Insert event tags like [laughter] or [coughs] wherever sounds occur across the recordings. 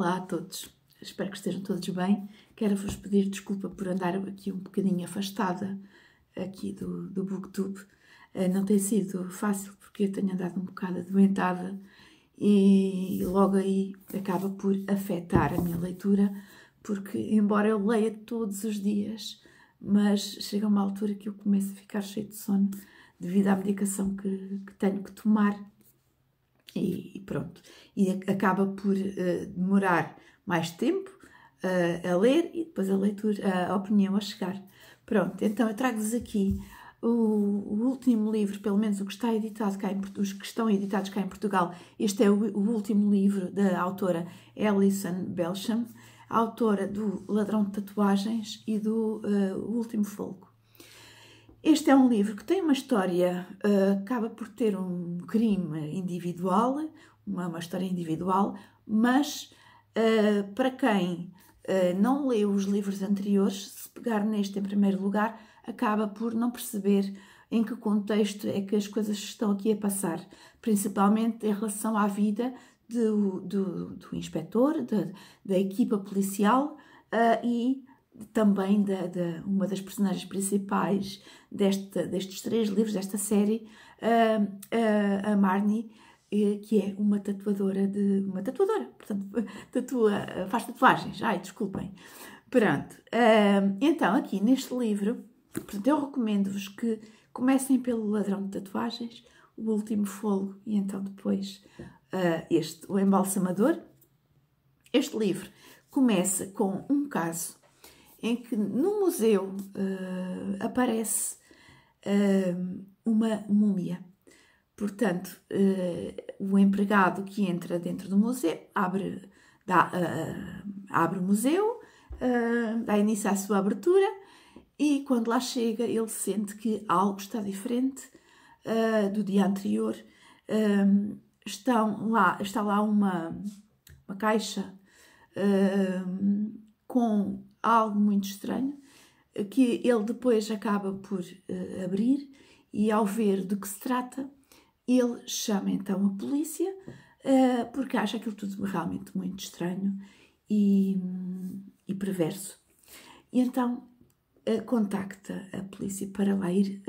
Olá a todos, espero que estejam todos bem. Quero vos pedir desculpa por andar aqui um bocadinho afastada aqui do, do Booktube. Eh, não tem sido fácil porque eu tenho andado um bocado adoentada e logo aí acaba por afetar a minha leitura, porque embora eu leia todos os dias, mas chega uma altura que eu começo a ficar cheio de sono devido à medicação que, que tenho que tomar e pronto. E acaba por uh, demorar mais tempo uh, a ler e depois a leitura, a opinião a chegar. Pronto, então eu trago-vos aqui o, o, último livro, pelo menos o que está editado cá em, os que estão editados cá em Portugal. Este é o, o último livro da autora Alison Belcham autora do Ladrão de Tatuagens e do uh, Último Fogo este é um livro que tem uma história, uh, acaba por ter um crime individual, uma, uma história individual, mas uh, para quem uh, não leu os livros anteriores, se pegar neste em primeiro lugar, acaba por não perceber em que contexto é que as coisas estão aqui a passar, principalmente em relação à vida do, do, do inspetor, da, da equipa policial e também da, da, uma das personagens principais desta, destes três livros, desta série, a a Marnie, eh, que é uma tatuadora de. uma tatuadora, portanto, [laughs] tatua, faz tatuagens. Ai, desculpem. Pronto. Eh, então, aqui neste livro, portanto, eu recomendo-vos que comecem pelo Ladrão de Tatuagens, o último fogo e então depois eh, este, o Embalsamador. Este livro começa com um caso em que no museu uh, aparece uh, uma múmia. Portanto, eh, o empregado que entra dentro do museu abre, dá, abre o museu, dá início à sua abertura e quando lá chega ele sente que algo está diferente do dia anterior. estão lá, está lá uma, uma caixa com algo muito estranho, eh, que ele depois acaba por uh, abrir e ao ver do que se trata, ele chama então a polícia uh, porque acha aquilo tudo realmente muito estranho e, e perverso. E então uh, contacta a polícia para lá ir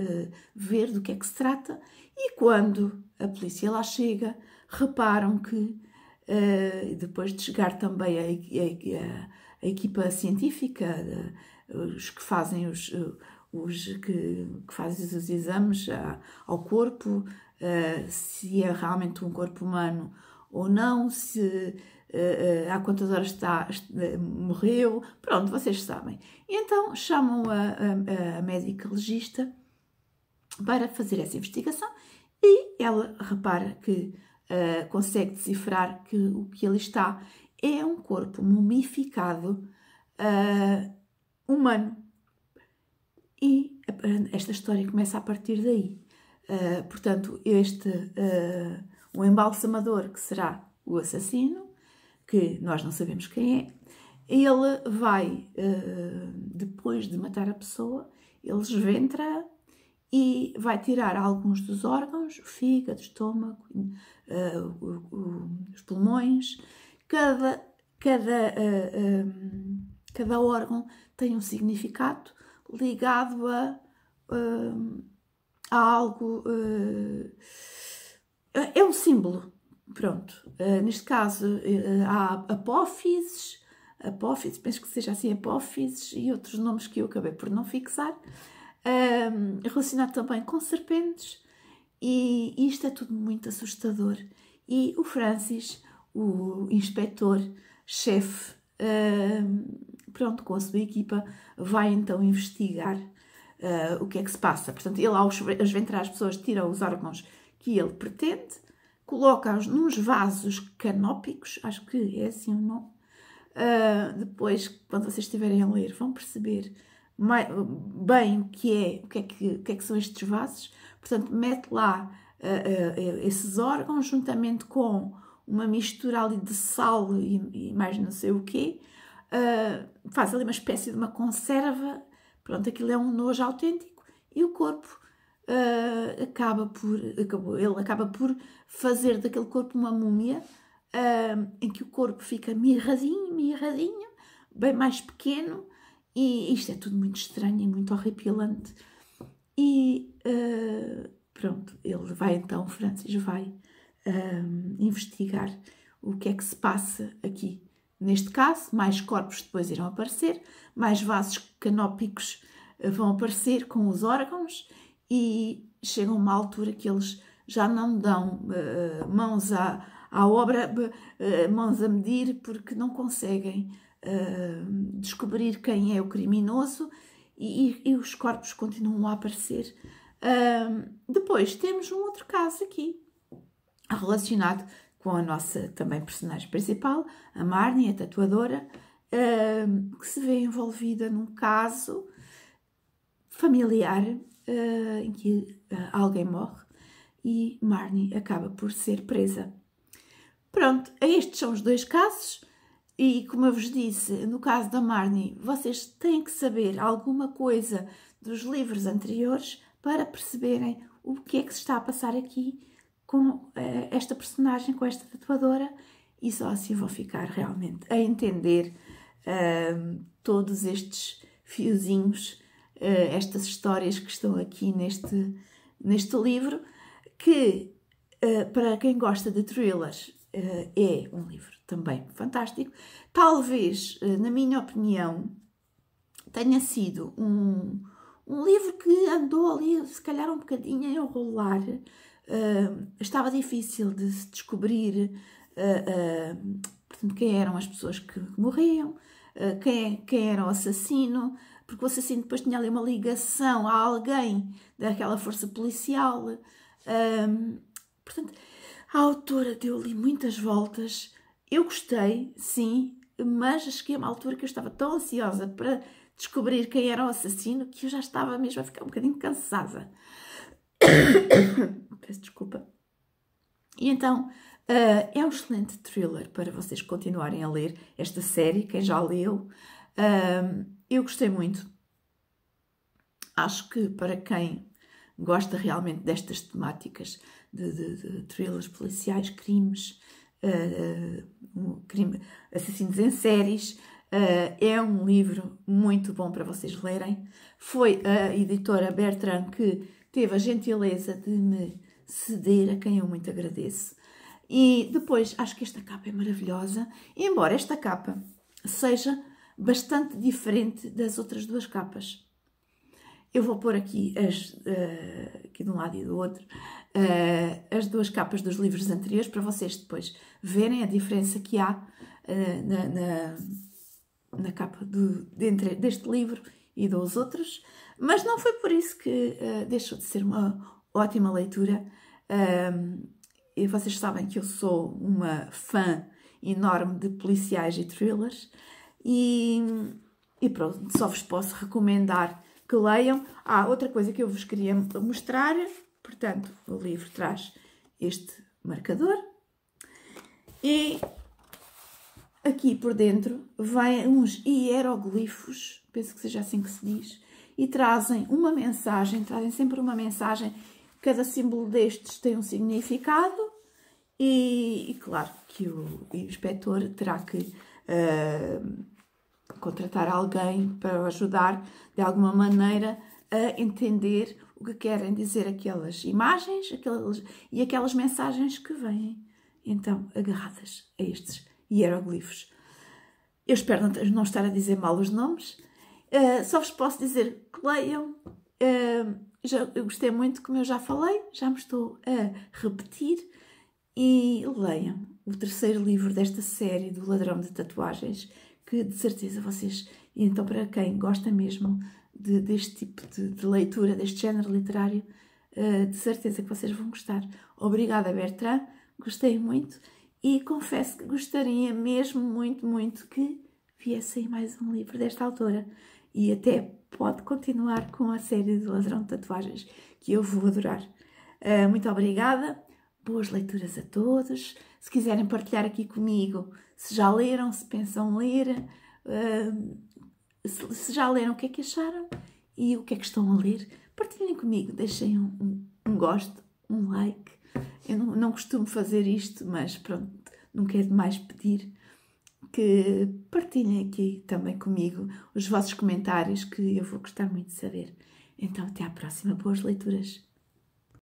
ver do que é que se trata e quando a polícia lá chega, reparam que depois de chegar também a, a, a a equipa científica, os que fazem os, os que, que fazem os exames ao corpo, eh, se é realmente um corpo humano ou não, se eh, eh, há quantas horas está, morreu, pronto, vocês sabem. Então chamam a, a, a médica legista para fazer essa investigação e ela repara que uh, consegue decifrar que o que ali está é um corpo mumificado uh, humano. E esta história começa a partir daí. Uh, portanto, este uh, o embalsamador que será o assassino, que nós não sabemos quem é, ele vai, depois de matar a pessoa, ele esventra e vai tirar alguns dos órgãos, o fígado, o estômago, os pulmões, Cada, cada, uh, eh, um, eh, cada órgão tem um significado ligado a, uh, a algo. Uh, é um símbolo. Pronto. neste caso, há apófises, apófises, penso que seja assim, apófises e outros nomes que eu acabei por não fixar, um, relacionado também com serpentes, e isto é tudo muito assustador. E o Francis o inspetor-chefe, uh, pronto, com a sua equipa, vai então investigar uh, o que é que se passa. Portanto, ele, ao esventrar as pessoas, tira os órgãos que ele pretende, coloca-os nos vasos canópicos, acho que é assim o nome. Uh, depois, quando vocês estiverem a ler, vão perceber mais, bem que é, o que é que, que, é que são estes vasos. Portanto, mete lá uh, uh, esses órgãos juntamente com uma mistura ali de sal e, e mais não sei o quê, uh, faz ali uma espécie de uma conserva, pronto, aquilo é um nojo autêntico e o corpo uh, acaba por, acabou, ele acaba por fazer daquele corpo uma múmia, uh, em que o corpo fica mirradinho, mirradinho, bem mais pequeno, e isto é tudo muito estranho e muito horripilante. E pronto, ele vai então, Francis vai investigar o que é que se passa aqui. Neste caso, mais corpos depois irão aparecer, mais vasos canópicos eh, vão aparecer com os órgãos e chega uma altura que eles já não dão uh, mãos à, à obra, uh, mãos a medir, porque não conseguem uh, descobrir quem é o criminoso e, e, e os corpos continuam a aparecer. depois temos um outro caso aqui, relacionado com a nossa também personagem principal, a Marnie, a tatuadora, uh, que se vê envolvida num caso familiar uh, em que uh, alguém morre e Marnie acaba por ser presa. Pronto, estes são os dois casos. E como eu vos disse, no caso da Marnie, vocês têm que saber alguma coisa dos livros anteriores para perceberem o que é que se está a passar aqui com eh, esta personagem, com esta tatuadora, e só assim vão ficar realmente a entender uh, todos estes fiozinhos, uh, estas histórias que estão aqui neste, neste livro, que uh, para quem gosta de thrillers é um livro também fantástico. Talvez, na minha opinião, tenha sido um, um livro que andou ali, se calhar, um bocadinho a enrolar uh, estava difícil de se descobrir uh, ah, ah, portanto, quem eram as pessoas que morriam, quem, quem era o assassino, porque o assassino depois tinha ali uma ligação a alguém daquela força policial. portanto, a autora deu ali muitas voltas. Eu gostei, sim, mas cheguei a uma altura que eu estava tão ansiosa para descobrir quem era o assassino que eu já estava mesmo a ficar um bocadinho cansada. [coughs] peço desculpa. E então uh, é um excelente thriller para vocês continuarem a ler esta série, quem já leu. Uh, eu gostei muito. Acho que para quem gosta realmente destas temáticas de, de, de thrillers policiais, crimes, uh, crime, assassinos em séries, uh, é um livro muito bom para vocês lerem. Foi a editora Bertrand que teve a gentileza de me ceder a quem eu muito agradeço. E depois, acho que esta capa é maravilhosa, embora esta capa seja bastante diferente das outras duas capas. Eu vou pôr aqui, as, uh, aqui de um lado e do outro, uh, as duas capas dos livros anteriores para vocês depois verem a diferença que há uh, na, na, na, capa do, de entre, deste livro e dos outros. Mas não foi por isso que deixou de ser uma, ótima leitura. Um, e vocês sabem que eu sou uma fã enorme de policiais e thrillers. E, e pronto, só vos posso recomendar que leiam. Ah, outra coisa que eu vos queria mostrar, portanto, o livro traz este marcador e aqui por dentro vêm uns hieroglifos, penso que seja assim que se diz, e trazem uma mensagem, trazem sempre uma mensagem Cada símbolo destes tem um significado e, e claro que o inspetor terá que uh, contratar alguém para ajudar de alguma maneira a entender o que querem dizer aquelas imagens aquelas, e aquelas mensagens que vêm então agarradas a estes hieroglifos. Eu espero não estar a dizer mal os nomes, uh, só vos posso dizer que leiam. Uh, já, eu gostei muito, como eu já falei, já me estou a repetir. E leiam o terceiro livro desta série do Ladrão de Tatuagens, que de certeza vocês. Então, para quem gosta mesmo de, deste tipo de, de, leitura, deste género literário, uh, de certeza que vocês vão gostar. Obrigada, Bertrand, gostei muito e confesso que gostaria mesmo muito, muito que viesse aí mais um livro desta autora e até pode continuar com a série do Ladrão de Tatuagens, que eu vou adorar. Uh, muito obrigada, boas leituras a todos. Se quiserem partilhar aqui comigo, se já leram, se pensam ler, uh, se, se já leram o que é que acharam e o que é que estão a ler, partilhem comigo, deixem um, um, um gosto, um like. Eu não, não costumo fazer isto, mas pronto, nunca é demais pedir que partilhem aqui também comigo os vossos comentários, que eu vou gostar muito de saber. Então, até à próxima. Boas leituras!